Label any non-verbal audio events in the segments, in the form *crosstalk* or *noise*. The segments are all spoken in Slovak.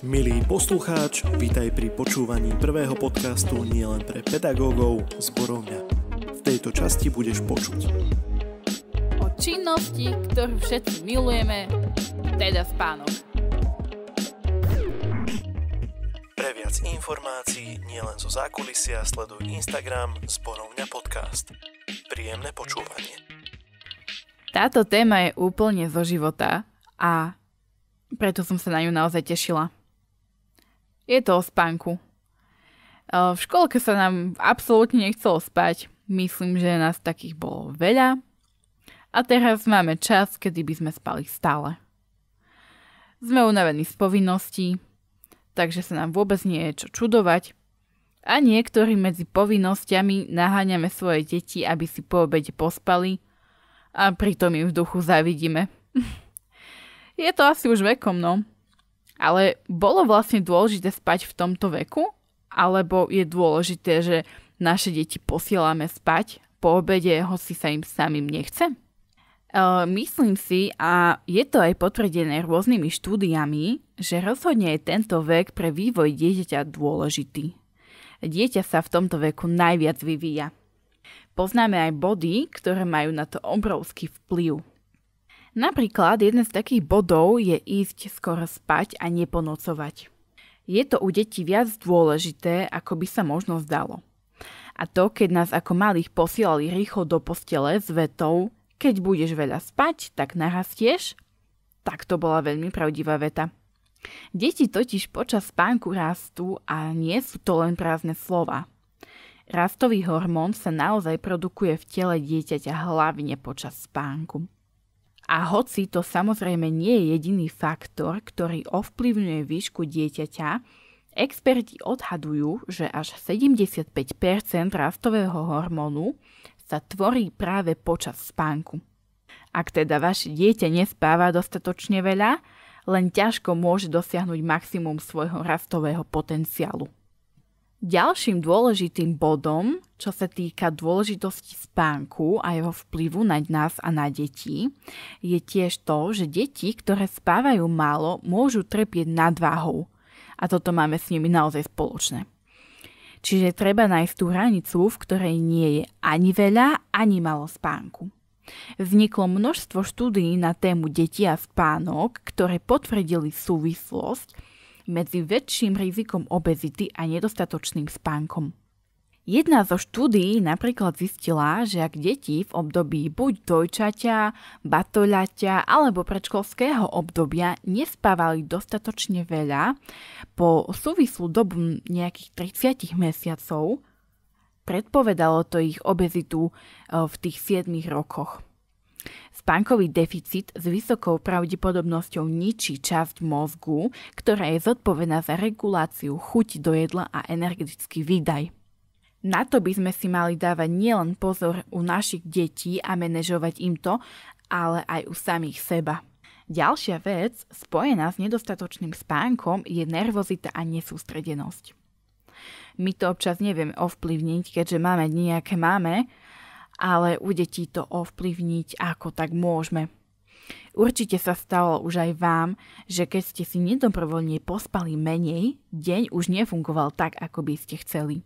Milý poslucháč, vítaj pri počúvaní prvého podcastu nielen pre pedagógov Borovňa. V tejto časti budeš počuť o činnosti, ktorú všetci milujeme, teda spánok. Pre viac informácií nielen zo zákulisia sleduj Instagram Zborovňa Podcast. Príjemné počúvanie. Táto téma je úplne zo života a preto som sa na ňu naozaj tešila. Je to o spánku. V školke sa nám absolútne nechcelo spať. Myslím, že nás takých bolo veľa. A teraz máme čas, kedy by sme spali stále. Sme unavení z povinností, takže sa nám vôbec nie je čo čudovať. A niektorí medzi povinnosťami naháňame svoje deti, aby si po obede pospali a pritom im v duchu zavidíme. *laughs* je to asi už vekom, no. Ale bolo vlastne dôležité spať v tomto veku? Alebo je dôležité, že naše deti posielame spať po obede, hoci sa im samým nechce? E, myslím si, a je to aj potvrdené rôznymi štúdiami, že rozhodne je tento vek pre vývoj dieťaťa dôležitý. Dieťa sa v tomto veku najviac vyvíja. Poznáme aj body, ktoré majú na to obrovský vplyv. Napríklad jeden z takých bodov je ísť skoro spať a neponocovať. Je to u detí viac dôležité, ako by sa možno zdalo. A to, keď nás ako malých posielali rýchlo do postele s vetou keď budeš veľa spať, tak narastieš, tak to bola veľmi pravdivá veta. Deti totiž počas spánku rastú a nie sú to len prázdne slova. Rastový hormón sa naozaj produkuje v tele dieťaťa hlavne počas spánku. A hoci to samozrejme nie je jediný faktor, ktorý ovplyvňuje výšku dieťaťa, experti odhadujú, že až 75 rastového hormónu sa tvorí práve počas spánku. Ak teda vaše dieťa nespáva dostatočne veľa, len ťažko môže dosiahnuť maximum svojho rastového potenciálu. Ďalším dôležitým bodom, čo sa týka dôležitosti spánku a jeho vplyvu na nás a na deti, je tiež to, že deti, ktoré spávajú málo, môžu trpieť nadváhou. A toto máme s nimi naozaj spoločné. Čiže treba nájsť tú hranicu, v ktorej nie je ani veľa, ani malo spánku. Vzniklo množstvo štúdií na tému deti a spánok, ktoré potvrdili súvislosť medzi väčším rizikom obezity a nedostatočným spánkom. Jedna zo štúdií napríklad zistila, že ak deti v období buď dojčaťa, batoľaťa alebo predškolského obdobia nespávali dostatočne veľa po súvislú dobu nejakých 30 mesiacov, predpovedalo to ich obezitu eh, v tých 7 rokoch. Spánkový deficit s vysokou pravdepodobnosťou ničí časť mozgu, ktorá je zodpovedná za reguláciu chuť do jedla a energetický výdaj. Na to by sme si mali dávať nielen pozor u našich detí a manažovať im to, ale aj u samých seba. Ďalšia vec, spojená s nedostatočným spánkom, je nervozita a nesústredenosť. My to občas nevieme ovplyvniť, keďže máme dni, aké máme, ale u detí to ovplyvniť ako tak môžeme. Určite sa stalo už aj vám, že keď ste si nedobrovoľne pospali menej, deň už nefungoval tak, ako by ste chceli.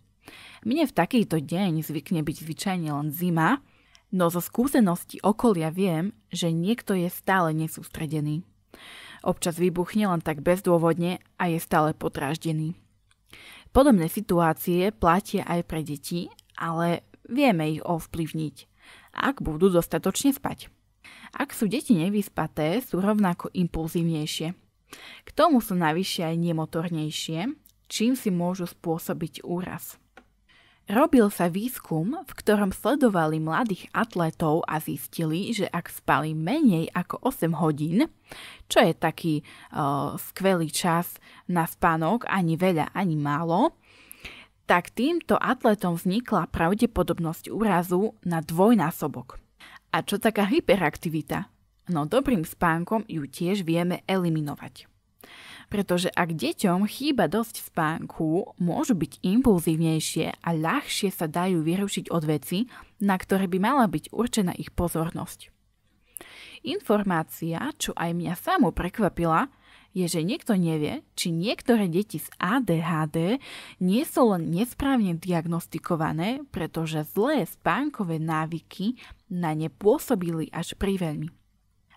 Mne v takýto deň zvykne byť zvyčajne len zima, no zo skúsenosti okolia viem, že niekto je stále nesústredený. Občas vybuchne len tak bezdôvodne a je stále podráždený. Podobné situácie platia aj pre deti, ale vieme ich ovplyvniť, ak budú dostatočne spať. Ak sú deti nevyspaté, sú rovnako impulzívnejšie. K tomu sú navyše aj nemotornejšie, čím si môžu spôsobiť úraz. Robil sa výskum, v ktorom sledovali mladých atletov a zistili, že ak spali menej ako 8 hodín, čo je taký uh, skvelý čas na spánok, ani veľa, ani málo, tak týmto atletom vznikla pravdepodobnosť úrazu na dvojnásobok. A čo taká hyperaktivita? No dobrým spánkom ju tiež vieme eliminovať. Pretože ak deťom chýba dosť spánku, môžu byť impulzívnejšie a ľahšie sa dajú vyrušiť od veci, na ktoré by mala byť určená ich pozornosť. Informácia, čo aj mňa samo prekvapila, je, že niekto nevie, či niektoré deti s ADHD nie sú len nesprávne diagnostikované, pretože zlé spánkové návyky na ne pôsobili až priveľmi.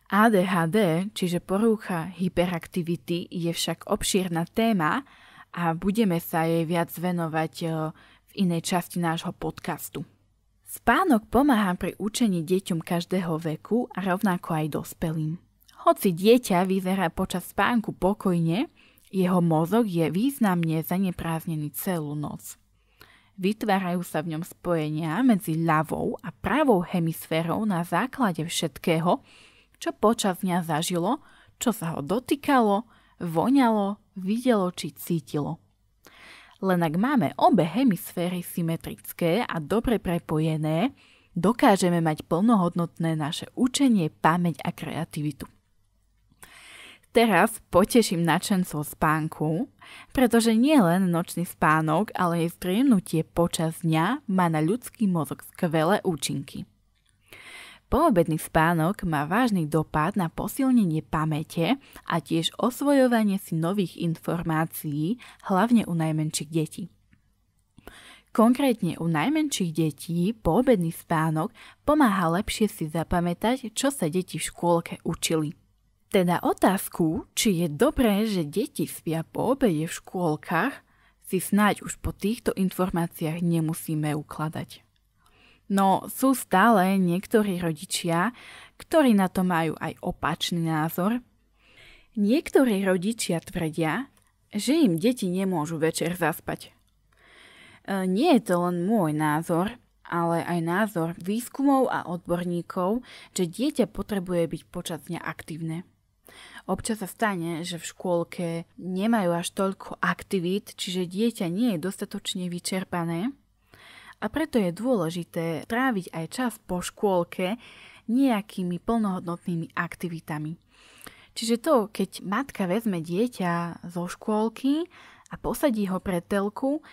ADHD, čiže porucha hyperaktivity, je však obšírna téma a budeme sa jej viac venovať eh, v inej časti nášho podcastu. Spánok pomáha pri učení deťom každého veku a rovnako aj dospelým. Hoci dieťa vyzerá počas spánku pokojne, jeho mozog je významne zanepráznený celú noc. Vytvárajú sa v ňom spojenia medzi ľavou a pravou hemisférou na základe všetkého, čo počas dňa zažilo, čo sa ho dotýkalo, voňalo, videlo či cítilo. Len ak máme obe hemisféry symetrické a dobre prepojené, dokážeme mať plnohodnotné naše učenie, pamäť a kreativitu teraz poteším nadšencov spánku, pretože nie len nočný spánok, ale aj striemnutie počas dňa má na ľudský mozog skvelé účinky. Poobedný spánok má vážny dopad na posilnenie pamäte a tiež osvojovanie si nových informácií, hlavne u najmenších detí. Konkrétne u najmenších detí poobedný spánok pomáha lepšie si zapamätať, čo sa deti v škôlke učili. Teda otázku, či je dobré, že deti spia po obede v škôlkach, si snáď už po týchto informáciách nemusíme ukladať. No sú stále niektorí rodičia, ktorí na to majú aj opačný názor. Niektorí rodičia tvrdia, že im deti nemôžu večer zaspať. E, nie je to len môj názor, ale aj názor výskumov a odborníkov, že dieťa potrebuje byť počas dňa aktívne. Občas sa stane, že v škôlke nemajú až toľko aktivít, čiže dieťa nie je dostatočne vyčerpané a preto je dôležité tráviť aj čas po škôlke nejakými plnohodnotnými aktivitami. Čiže to, keď matka vezme dieťa zo škôlky a posadí ho pred telku,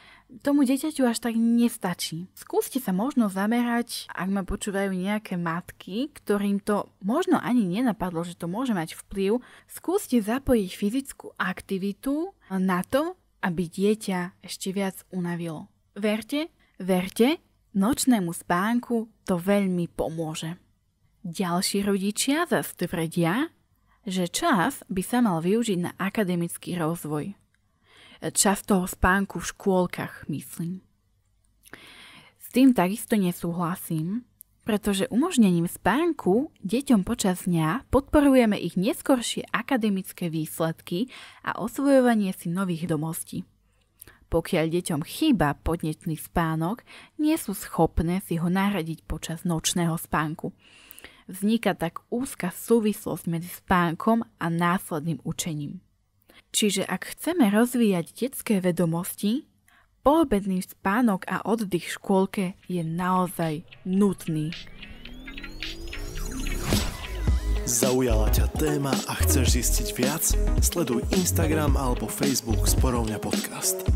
tomu dieťaťu až tak nestačí. Skúste sa možno zamerať, ak ma počúvajú nejaké matky, ktorým to možno ani nenapadlo, že to môže mať vplyv, skúste zapojiť fyzickú aktivitu na to, aby dieťa ešte viac unavilo. Verte, verte, nočnému spánku to veľmi pomôže. Ďalší rodičia zase tvrdia, že čas by sa mal využiť na akademický rozvoj často toho spánku v škôlkach, myslím. S tým takisto nesúhlasím, pretože umožnením spánku deťom počas dňa podporujeme ich neskoršie akademické výsledky a osvojovanie si nových domostí. Pokiaľ deťom chýba podnetný spánok, nie sú schopné si ho nahradiť počas nočného spánku. Vzniká tak úzka súvislosť medzi spánkom a následným učením. Čiže ak chceme rozvíjať detské vedomosti, poobedný spánok a oddych v škôlke je naozaj nutný. Zaujala ťa téma a chceš zistiť viac? Sleduj Instagram alebo Facebook Sporovňa podcast.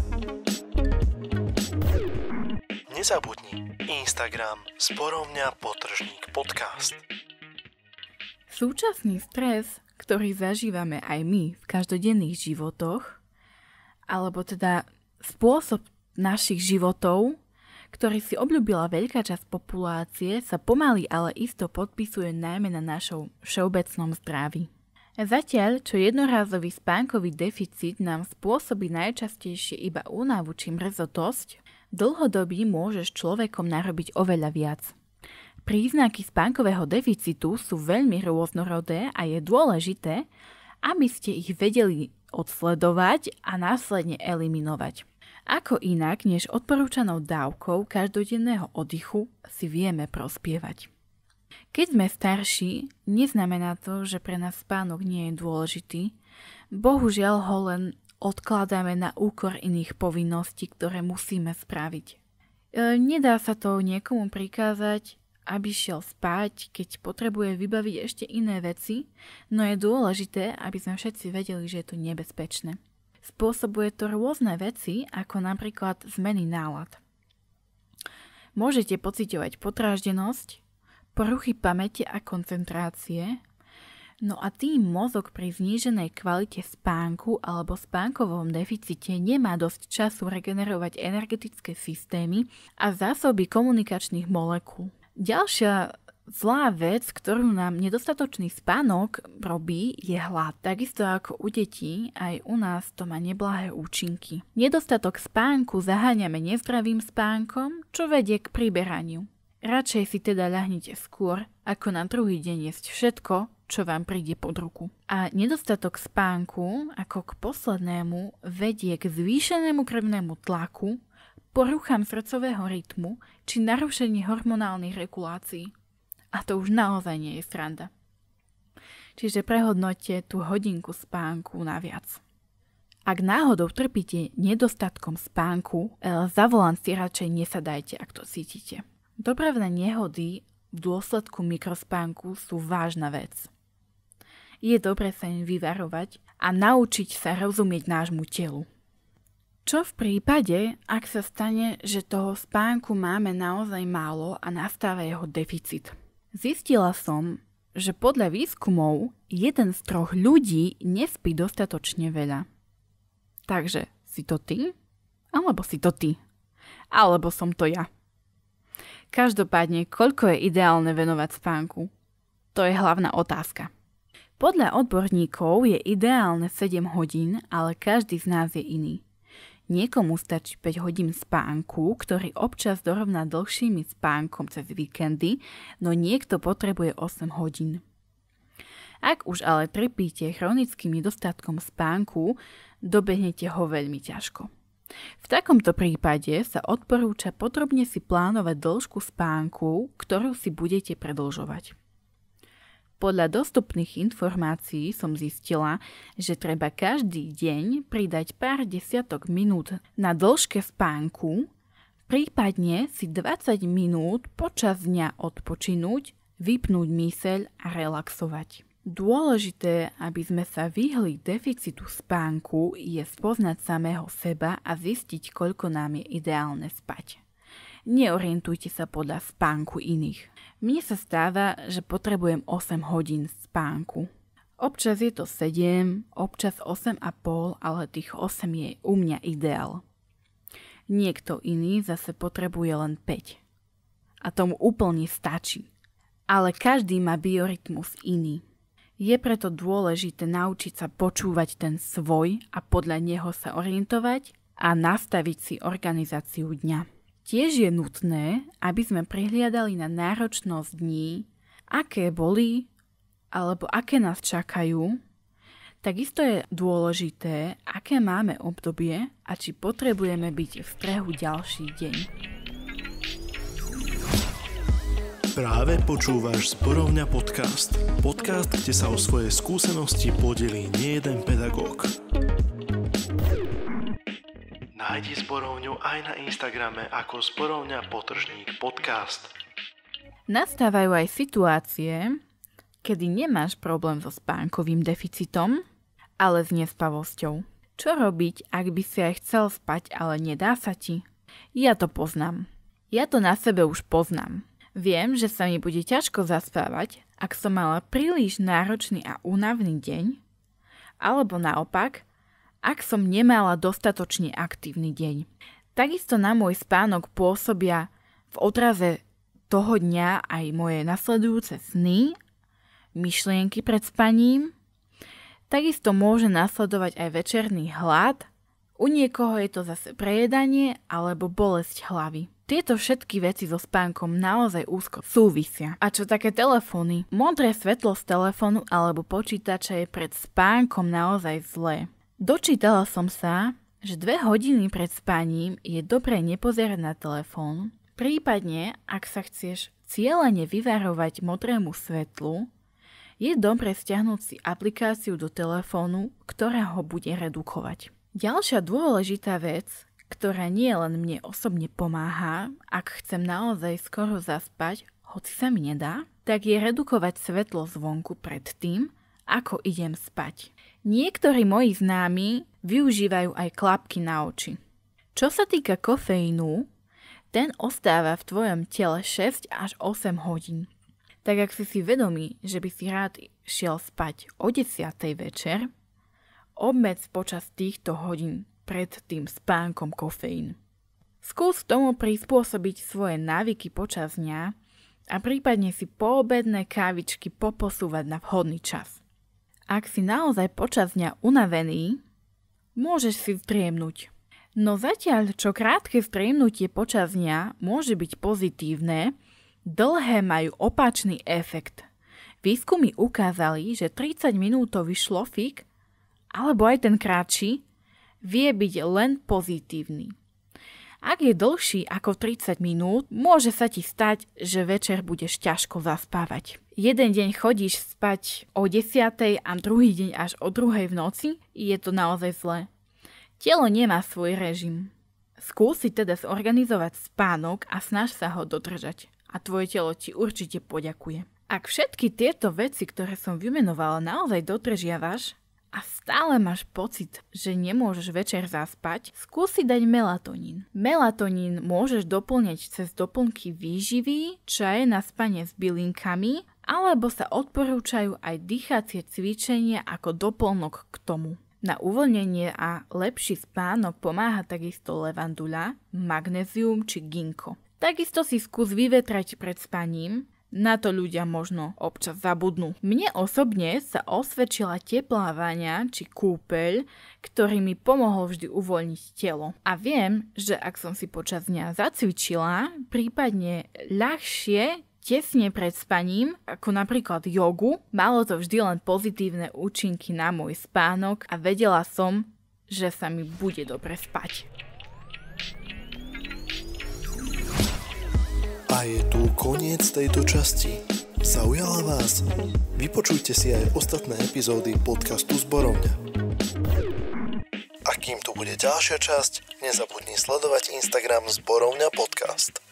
Nezabudni Instagram Sporovňa potržník podcast. Súčasný stres ktorý zažívame aj my v každodenných životoch, alebo teda spôsob našich životov, ktorý si obľúbila veľká časť populácie, sa pomaly ale isto podpisuje najmä na našom všeobecnom zdraví. Zatiaľ, čo jednorázový spánkový deficit nám spôsobí najčastejšie iba únavu či mrzotosť, dlhodobý môžeš človekom narobiť oveľa viac. Príznaky spánkového deficitu sú veľmi rôznorodé a je dôležité, aby ste ich vedeli odsledovať a následne eliminovať. Ako inak než odporúčanou dávkou každodenného oddychu si vieme prospievať. Keď sme starší, neznamená to, že pre nás spánok nie je dôležitý. Bohužiaľ ho len odkladáme na úkor iných povinností, ktoré musíme spraviť. E, nedá sa to niekomu prikázať, aby šiel spať, keď potrebuje vybaviť ešte iné veci, no je dôležité, aby sme všetci vedeli, že je to nebezpečné. Spôsobuje to rôzne veci, ako napríklad zmeny nálad. Môžete pocitovať potráždenosť, poruchy pamäte a koncentrácie, no a tým mozog pri zníženej kvalite spánku alebo spánkovom deficite nemá dosť času regenerovať energetické systémy a zásoby komunikačných molekúl. Ďalšia zlá vec, ktorú nám nedostatočný spánok robí, je hlad. Takisto ako u detí, aj u nás to má neblahé účinky. Nedostatok spánku zaháňame nezdravým spánkom, čo vedie k priberaniu. Radšej si teda ľahnite skôr, ako na druhý deň jesť všetko, čo vám príde pod ruku. A nedostatok spánku, ako k poslednému, vedie k zvýšenému krvnému tlaku, poruchám srdcového rytmu či narušení hormonálnych regulácií. A to už naozaj nie je sranda. Čiže prehodnote tú hodinku spánku naviac. Ak náhodou trpíte nedostatkom spánku, e, za volant si radšej nesadajte, ak to cítite. Dopravné nehody v dôsledku mikrospánku sú vážna vec. Je dobre sa im vyvarovať a naučiť sa rozumieť nášmu telu. Čo v prípade, ak sa stane, že toho spánku máme naozaj málo a nastáva jeho deficit? Zistila som, že podľa výskumov jeden z troch ľudí nespí dostatočne veľa. Takže si to ty? Alebo si to ty? Alebo som to ja? Každopádne, koľko je ideálne venovať spánku? To je hlavná otázka. Podľa odborníkov je ideálne 7 hodín, ale každý z nás je iný. Niekomu stačí 5 hodín spánku, ktorý občas dorovná dlhšími spánkom cez víkendy, no niekto potrebuje 8 hodín. Ak už ale trpíte chronickým nedostatkom spánku, dobehnete ho veľmi ťažko. V takomto prípade sa odporúča podrobne si plánovať dĺžku spánku, ktorú si budete predlžovať. Podľa dostupných informácií som zistila, že treba každý deň pridať pár desiatok minút na dĺžke spánku, prípadne si 20 minút počas dňa odpočinúť, vypnúť myseľ a relaxovať. Dôležité, aby sme sa vyhli deficitu spánku, je spoznať samého seba a zistiť, koľko nám je ideálne spať neorientujte sa podľa spánku iných. Mne sa stáva, že potrebujem 8 hodín spánku. Občas je to 7, občas 8,5, ale tých 8 je u mňa ideál. Niekto iný zase potrebuje len 5. A tomu úplne stačí. Ale každý má biorytmus iný. Je preto dôležité naučiť sa počúvať ten svoj a podľa neho sa orientovať a nastaviť si organizáciu dňa. Tiež je nutné, aby sme prihliadali na náročnosť dní, aké boli alebo aké nás čakajú. Takisto je dôležité, aké máme obdobie a či potrebujeme byť v strehu ďalší deň. Práve počúvaš Zborovňa podcast. Podcast, kde sa o svoje skúsenosti podelí nie jeden pedagóg. Nájdi zborovňu aj na Instagrame ako zborovňa potržník podcast. Nastávajú aj situácie, kedy nemáš problém so spánkovým deficitom, ale s nespavosťou. Čo robiť, ak by si aj chcel spať, ale nedá sa ti? Ja to poznám. Ja to na sebe už poznám. Viem, že sa mi bude ťažko zaspávať, ak som mala príliš náročný a únavný deň, alebo naopak, ak som nemala dostatočne aktívny deň. Takisto na môj spánok pôsobia v odraze toho dňa aj moje nasledujúce sny, myšlienky pred spaním. Takisto môže nasledovať aj večerný hlad, u niekoho je to zase prejedanie alebo bolesť hlavy. Tieto všetky veci so spánkom naozaj úzko súvisia. A čo také telefóny? Modré svetlo z telefónu alebo počítača je pred spánkom naozaj zlé. Dočítala som sa, že dve hodiny pred spaním je dobré nepozerať na telefón, prípadne ak sa chceš cieľene vyvarovať modrému svetlu, je dobre stiahnuť si aplikáciu do telefónu, ktorá ho bude redukovať. Ďalšia dôležitá vec, ktorá nie len mne osobne pomáha, ak chcem naozaj skoro zaspať, hoci sa mi nedá, tak je redukovať svetlo zvonku pred tým, ako idem spať. Niektorí moji známi využívajú aj klapky na oči. Čo sa týka kofeínu, ten ostáva v tvojom tele 6 až 8 hodín. Tak ak si si vedomý, že by si rád šiel spať o 10. večer, obmedz počas týchto hodín pred tým spánkom kofeín. Skús tomu prispôsobiť svoje návyky počas dňa a prípadne si poobedné kávičky poposúvať na vhodný čas. Ak si naozaj počas dňa unavený, môžeš si vstriemnúť. No zatiaľ, čo krátke vstriemnutie počas dňa môže byť pozitívne, dlhé majú opačný efekt. Výskumy ukázali, že 30-minútový šlofik, alebo aj ten kratší, vie byť len pozitívny. Ak je dlhší ako 30 minút, môže sa ti stať, že večer budeš ťažko zaspávať. Jeden deň chodíš spať o 10 a druhý deň až o 2 v noci, je to naozaj zlé. Telo nemá svoj režim. Skúsi teda zorganizovať spánok a snaž sa ho dodržať a tvoje telo ti určite poďakuje. Ak všetky tieto veci, ktoré som vymenovala, naozaj dodržiavaš, a stále máš pocit, že nemôžeš večer zaspať, skúsi dať melatonín. Melatonín môžeš doplňať cez doplnky výživy, čaje na spanie s bylinkami, alebo sa odporúčajú aj dýchacie cvičenia ako doplnok k tomu. Na uvoľnenie a lepší spánok pomáha takisto levandula, magnézium či ginko. Takisto si skús vyvetrať pred spaním, na to ľudia možno občas zabudnú. Mne osobne sa osvedčila teplávania či kúpeľ, ktorý mi pomohol vždy uvoľniť telo. A viem, že ak som si počas dňa zacvičila, prípadne ľahšie tesne pred spaním, ako napríklad jogu, malo to vždy len pozitívne účinky na môj spánok a vedela som, že sa mi bude dobre spať. A je tu koniec tejto časti. Zaujala vás? Vypočujte si aj ostatné epizódy podcastu Zborovňa. A kým tu bude ďalšia časť, nezabudni sledovať Instagram Zborovňa podcast.